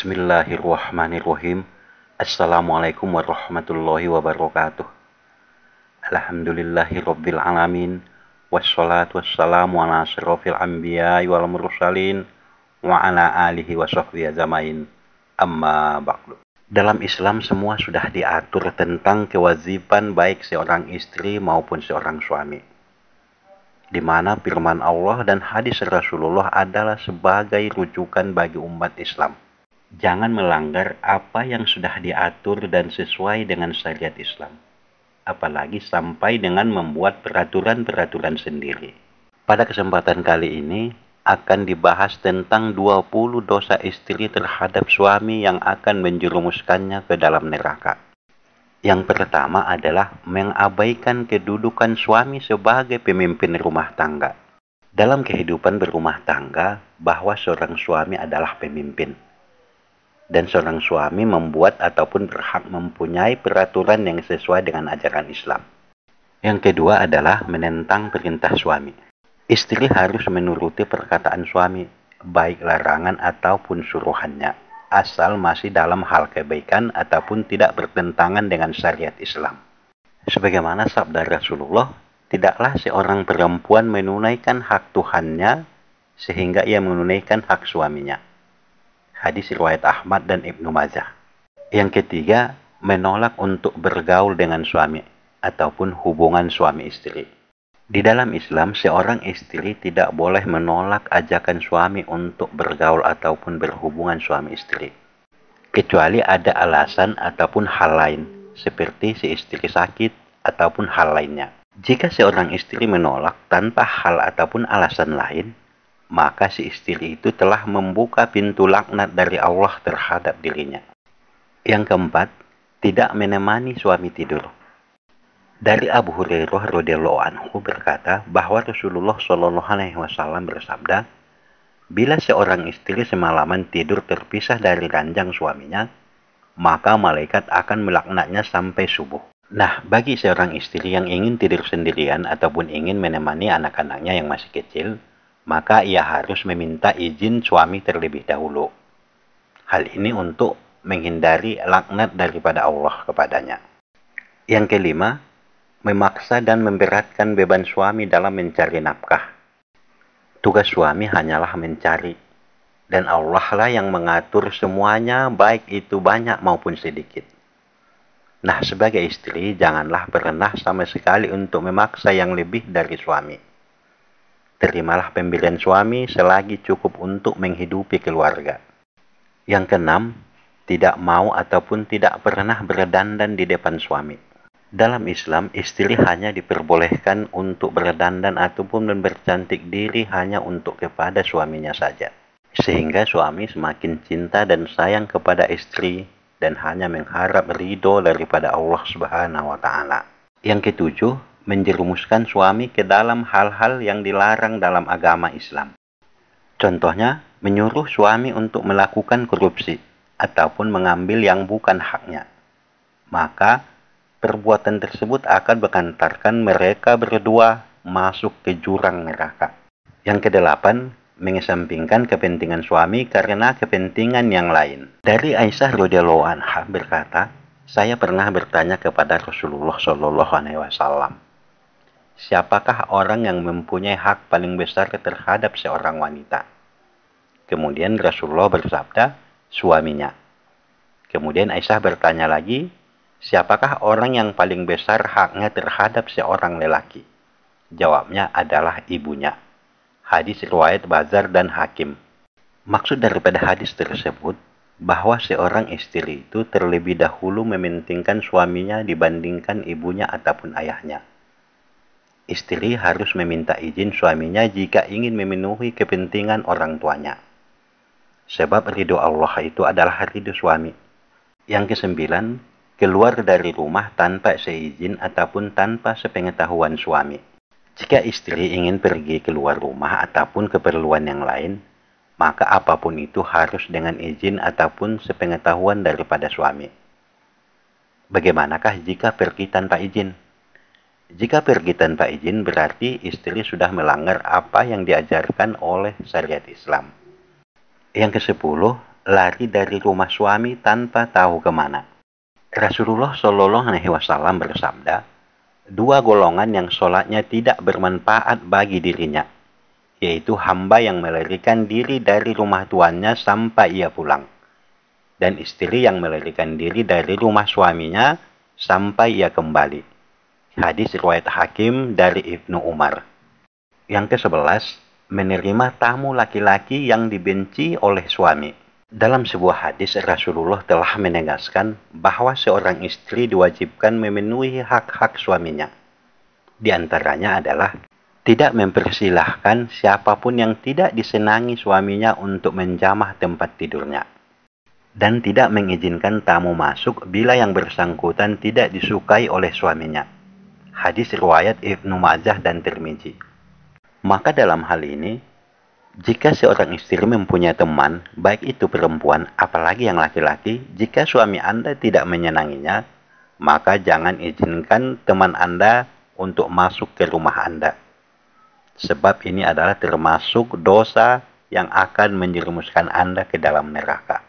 Bismillahirrahmanirrahim. Assalamualaikum warahmatullahi wabarakatuh. Alhamdulillahirabbil alamin. Wassalatu wassalamu ala asyrafil anbiya'i wal mursalin wa ala alihi wa sahbihi ajmain. Amma ba'du. Dalam Islam semua sudah diatur tentang kewajiban baik seorang istri maupun seorang suami di mana firman Allah dan hadis Rasulullah adalah sebagai rujukan bagi umat Islam jangan melanggar apa yang sudah diatur dan sesuai dengan syariat Islam, apalagi sampai dengan membuat peraturan-peraturan sendiri. Pada kesempatan kali ini akan dibahas tentang 20 dosa istri terhadap suami yang akan menjerumuskannya ke dalam neraka. Yang pertama adalah mengabaikan kedudukan suami sebagai pemimpin rumah tangga. Dalam kehidupan berumah tangga, bahwa seorang suami adalah pemimpin, dan seorang suami membuat ataupun berhak mempunyai peraturan yang sesuai dengan ajaran Islam. Yang kedua adalah menentang perintah suami. Istri harus menuruti perkataan suami, baik larangan ataupun suruhannya, asal masih dalam hal kebaikan ataupun tidak bertentangan dengan syariat Islam. Sebagaimana sabda Rasulullah, tidaklah seorang perempuan menunaikan hak Tuhannya sehingga ia menunaikan hak suaminya hadis riwayat Ahmad dan Ibnu Majah. Yang ketiga, menolak untuk bergaul dengan suami ataupun hubungan suami istri. Di dalam Islam, seorang istri tidak boleh menolak ajakan suami untuk bergaul ataupun berhubungan suami istri. Kecuali ada alasan ataupun hal lain, seperti si istri sakit ataupun hal lainnya. Jika seorang istri menolak tanpa hal ataupun alasan lain, maka si istri itu telah membuka pintu laknat dari Allah terhadap dirinya. Yang keempat, tidak menemani suami tidur. Dari Abu Hurairah radhiyallahu anhu berkata bahwa Rasulullah shallallahu alaihi wasallam bersabda, "Bila seorang istri semalaman tidur terpisah dari ranjang suaminya, maka malaikat akan melaknatnya sampai subuh." Nah, bagi seorang istri yang ingin tidur sendirian ataupun ingin menemani anak-anaknya yang masih kecil, maka ia harus meminta izin suami terlebih dahulu. Hal ini untuk menghindari laknat daripada Allah kepadanya. Yang kelima, memaksa dan memberatkan beban suami dalam mencari nafkah. Tugas suami hanyalah mencari, dan Allah lah yang mengatur semuanya, baik itu banyak maupun sedikit. Nah, sebagai istri, janganlah pernah sama sekali untuk memaksa yang lebih dari suami terimalah pemberian suami selagi cukup untuk menghidupi keluarga. Yang keenam, tidak mau ataupun tidak pernah berdandan di depan suami. Dalam Islam, istri hanya diperbolehkan untuk berdandan ataupun bercantik diri hanya untuk kepada suaminya saja. Sehingga suami semakin cinta dan sayang kepada istri dan hanya mengharap ridho daripada Allah Subhanahu wa taala. Yang ketujuh, menjerumuskan suami ke dalam hal-hal yang dilarang dalam agama Islam. Contohnya, menyuruh suami untuk melakukan korupsi ataupun mengambil yang bukan haknya. Maka, perbuatan tersebut akan berkantarkan mereka berdua masuk ke jurang neraka. Yang kedelapan, mengesampingkan kepentingan suami karena kepentingan yang lain. Dari Aisyah radhiyallahu anha berkata, saya pernah bertanya kepada Rasulullah SAW siapakah orang yang mempunyai hak paling besar terhadap seorang wanita? Kemudian Rasulullah bersabda, suaminya. Kemudian Aisyah bertanya lagi, siapakah orang yang paling besar haknya terhadap seorang lelaki? Jawabnya adalah ibunya. Hadis riwayat Bazar dan Hakim. Maksud daripada hadis tersebut bahwa seorang istri itu terlebih dahulu mementingkan suaminya dibandingkan ibunya ataupun ayahnya. Istri harus meminta izin suaminya jika ingin memenuhi kepentingan orang tuanya. Sebab ridho Allah itu adalah ridho suami. Yang kesembilan, keluar dari rumah tanpa seizin ataupun tanpa sepengetahuan suami. Jika istri ingin pergi keluar rumah ataupun keperluan yang lain, maka apapun itu harus dengan izin ataupun sepengetahuan daripada suami. Bagaimanakah jika pergi tanpa izin? Jika pergi tanpa izin berarti istri sudah melanggar apa yang diajarkan oleh syariat Islam. Yang kesepuluh, lari dari rumah suami tanpa tahu kemana. Rasulullah Shallallahu Alaihi Wasallam bersabda, dua golongan yang sholatnya tidak bermanfaat bagi dirinya, yaitu hamba yang melarikan diri dari rumah tuannya sampai ia pulang, dan istri yang melarikan diri dari rumah suaminya sampai ia kembali. Hadis riwayat Hakim dari Ibnu Umar. Yang ke-11, menerima tamu laki-laki yang dibenci oleh suami. Dalam sebuah hadis Rasulullah telah menegaskan bahwa seorang istri diwajibkan memenuhi hak-hak suaminya. Di antaranya adalah tidak mempersilahkan siapapun yang tidak disenangi suaminya untuk menjamah tempat tidurnya dan tidak mengizinkan tamu masuk bila yang bersangkutan tidak disukai oleh suaminya hadis riwayat Ibnu Majah dan Tirmizi. Maka dalam hal ini, jika seorang istri mempunyai teman, baik itu perempuan apalagi yang laki-laki, jika suami Anda tidak menyenanginya, maka jangan izinkan teman Anda untuk masuk ke rumah Anda. Sebab ini adalah termasuk dosa yang akan menjerumuskan Anda ke dalam neraka.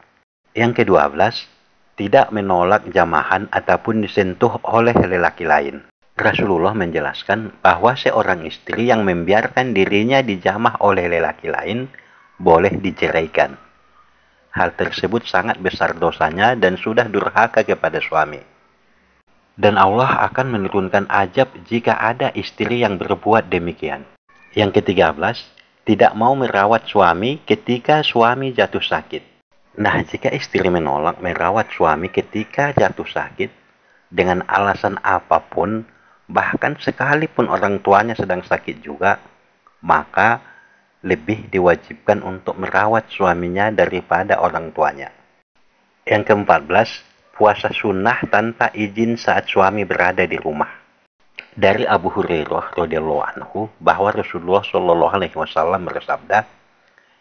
Yang kedua belas, tidak menolak jamahan ataupun disentuh oleh lelaki lain. Rasulullah menjelaskan bahwa seorang istri yang membiarkan dirinya dijamah oleh lelaki lain boleh diceraikan. Hal tersebut sangat besar dosanya dan sudah durhaka kepada suami. Dan Allah akan menurunkan ajab jika ada istri yang berbuat demikian. Yang ketiga belas, tidak mau merawat suami ketika suami jatuh sakit. Nah, jika istri menolak merawat suami ketika jatuh sakit, dengan alasan apapun, bahkan sekalipun orang tuanya sedang sakit juga, maka lebih diwajibkan untuk merawat suaminya daripada orang tuanya. Yang keempat belas, puasa sunnah tanpa izin saat suami berada di rumah. Dari Abu Hurairah radhiyallahu anhu bahwa Rasulullah shallallahu alaihi wasallam bersabda,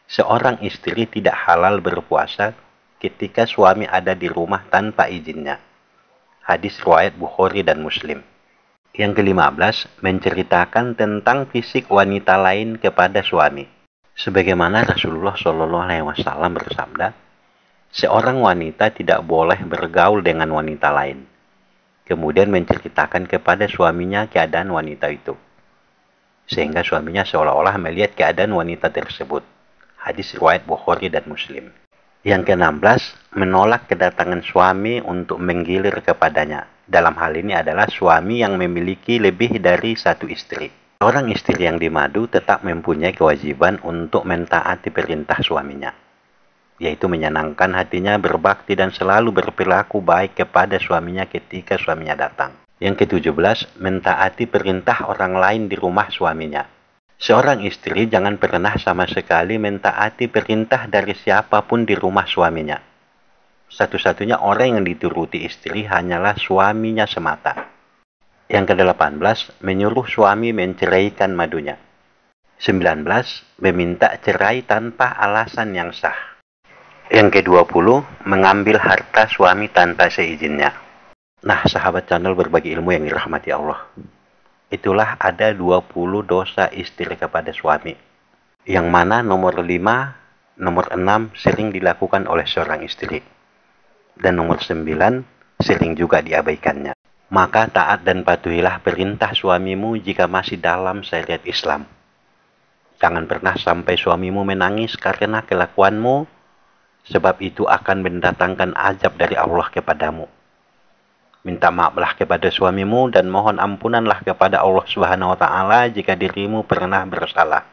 seorang istri tidak halal berpuasa ketika suami ada di rumah tanpa izinnya. Hadis riwayat Bukhari dan Muslim. Yang ke-15, menceritakan tentang fisik wanita lain kepada suami. Sebagaimana Rasulullah Shallallahu Alaihi Wasallam bersabda, seorang wanita tidak boleh bergaul dengan wanita lain. Kemudian menceritakan kepada suaminya keadaan wanita itu. Sehingga suaminya seolah-olah melihat keadaan wanita tersebut. Hadis riwayat Bukhari dan Muslim. Yang ke-16, menolak kedatangan suami untuk menggilir kepadanya dalam hal ini adalah suami yang memiliki lebih dari satu istri. Orang istri yang dimadu tetap mempunyai kewajiban untuk mentaati perintah suaminya, yaitu menyenangkan hatinya, berbakti dan selalu berperilaku baik kepada suaminya ketika suaminya datang. Yang ke-17, mentaati perintah orang lain di rumah suaminya. Seorang istri jangan pernah sama sekali mentaati perintah dari siapapun di rumah suaminya satu-satunya orang yang dituruti istri hanyalah suaminya semata. Yang ke-18, menyuruh suami menceraikan madunya. 19, meminta cerai tanpa alasan yang sah. Yang ke-20, mengambil harta suami tanpa seizinnya. Nah, sahabat channel berbagi ilmu yang dirahmati Allah. Itulah ada 20 dosa istri kepada suami. Yang mana nomor 5, nomor 6 sering dilakukan oleh seorang istri dan nomor 9 sering juga diabaikannya. Maka taat dan patuhilah perintah suamimu jika masih dalam syariat Islam. Jangan pernah sampai suamimu menangis karena kelakuanmu, sebab itu akan mendatangkan azab dari Allah kepadamu. Minta maaflah kepada suamimu dan mohon ampunanlah kepada Allah Subhanahu wa taala jika dirimu pernah bersalah.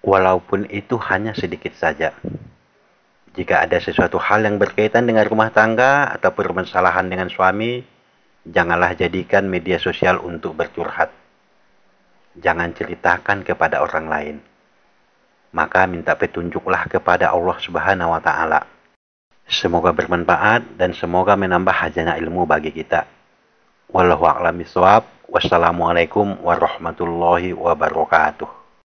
Walaupun itu hanya sedikit saja. Jika ada sesuatu hal yang berkaitan dengan rumah tangga atau permasalahan dengan suami, janganlah jadikan media sosial untuk bercurhat. Jangan ceritakan kepada orang lain. Maka minta petunjuklah kepada Allah Subhanahu wa taala. Semoga bermanfaat dan semoga menambah hajana ilmu bagi kita. Wallahu a'lam bishawab. Wassalamualaikum warahmatullahi wabarakatuh.